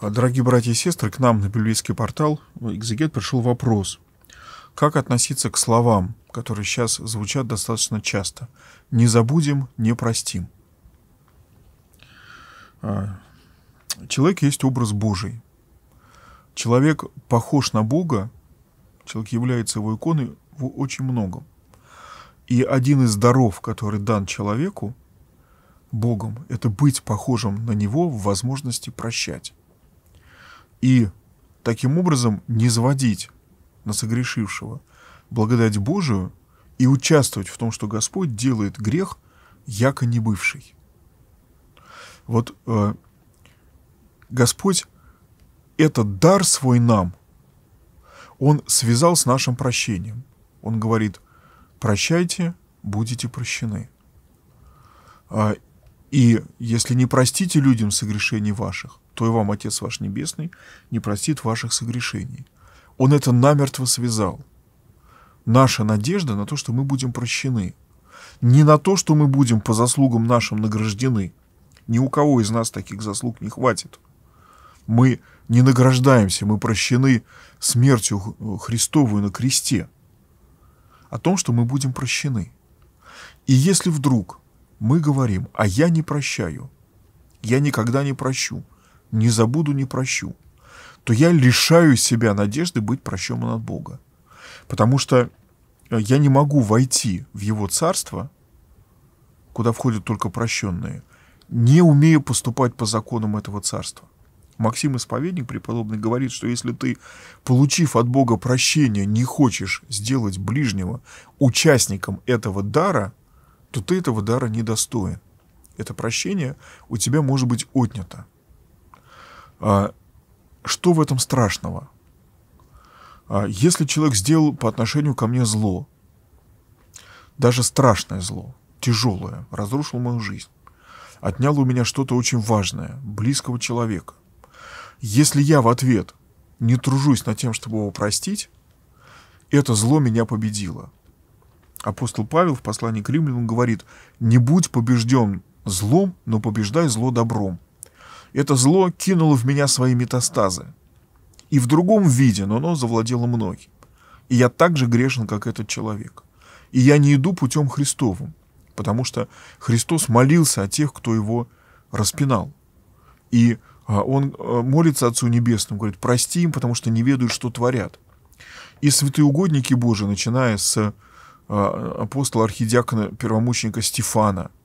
Дорогие братья и сестры, к нам на библейский портал «Экзегет» пришел вопрос. Как относиться к словам, которые сейчас звучат достаточно часто? «Не забудем, не простим». А, человек есть образ Божий. Человек похож на Бога, человек является его иконой в очень многом. И один из даров, который дан человеку, Богом, это быть похожим на Него в возможности прощать и таким образом не заводить на согрешившего благодать Божию и участвовать в том, что Господь делает грех, яко не бывший. Вот э, Господь этот дар свой нам, Он связал с нашим прощением. Он говорит, прощайте, будете прощены. А, и если не простите людям согрешений ваших, то и вам Отец ваш Небесный не простит ваших согрешений. Он это намертво связал. Наша надежда на то, что мы будем прощены. Не на то, что мы будем по заслугам нашим награждены. Ни у кого из нас таких заслуг не хватит. Мы не награждаемся, мы прощены смертью Христовую на кресте. О том, что мы будем прощены. И если вдруг мы говорим, а я не прощаю, я никогда не прощу, не забуду, не прощу, то я лишаю себя надежды быть прощенным от Бога. Потому что э, я не могу войти в Его царство, куда входят только прощенные, не умею поступать по законам этого царства. Максим Исповедник преподобный говорит, что если ты, получив от Бога прощение, не хочешь сделать ближнего участником этого дара, то ты этого дара недостоин. Это прощение у тебя может быть отнято. А, что в этом страшного? А, если человек сделал по отношению ко мне зло, даже страшное зло, тяжелое, разрушил мою жизнь, отнял у меня что-то очень важное, близкого человека. Если я в ответ не тружусь над тем, чтобы его простить, это зло меня победило. Апостол Павел в послании к римлянам говорит, не будь побежден злом, но побеждай зло добром это зло кинуло в меня свои метастазы. И в другом виде, но оно завладело многим. И я так же грешен, как этот человек. И я не иду путем Христовым, потому что Христос молился о тех, кто его распинал. И а, он э, молится Отцу Небесному, говорит, прости им, потому что не ведают, что творят. И святоугодники Божии, начиная с а, апостола архидиакона первомученика Стефана –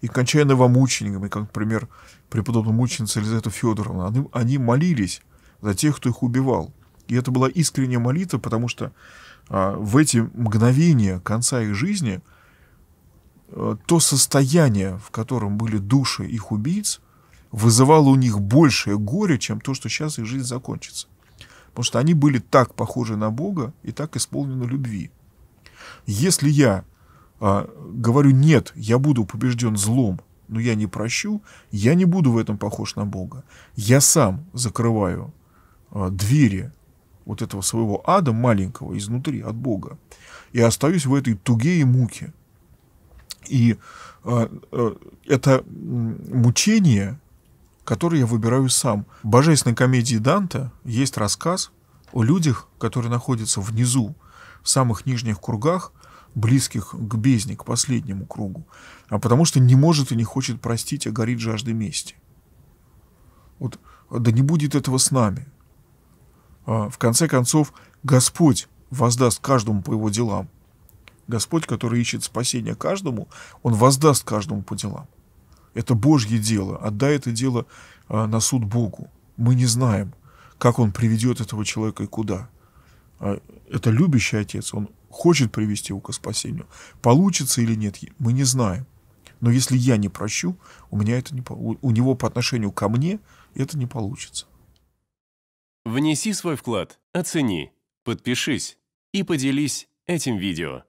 и кончая новомучениками, как, например, преподобная мученица Елизавета Федоровна, они, они молились за тех, кто их убивал. И это была искренняя молитва, потому что а, в эти мгновения конца их жизни а, то состояние, в котором были души их убийц, вызывало у них большее горе, чем то, что сейчас их жизнь закончится. Потому что они были так похожи на Бога и так исполнены любви. Если я а, говорю, нет, я буду побежден злом, но я не прощу, я не буду в этом похож на Бога. Я сам закрываю а, двери вот этого своего ада маленького изнутри от Бога и остаюсь в этой туге и муке. И а, а, это мучение, которое я выбираю сам. В божественной комедии Данте есть рассказ о людях, которые находятся внизу, в самых нижних кругах, близких к бездне, к последнему кругу, а потому что не может и не хочет простить, а горит жаждой мести. Вот, да не будет этого с нами. А, в конце концов, Господь воздаст каждому по его делам. Господь, который ищет спасения каждому, он воздаст каждому по делам. Это Божье дело. Отдай это дело а, на суд Богу. Мы не знаем, как он приведет этого человека и куда. А, это любящий отец, он хочет привести его к спасению. Получится или нет, мы не знаем. Но если я не прощу, у меня это не у него по отношению ко мне это не получится. Внеси свой вклад, оцени, подпишись и поделись этим видео.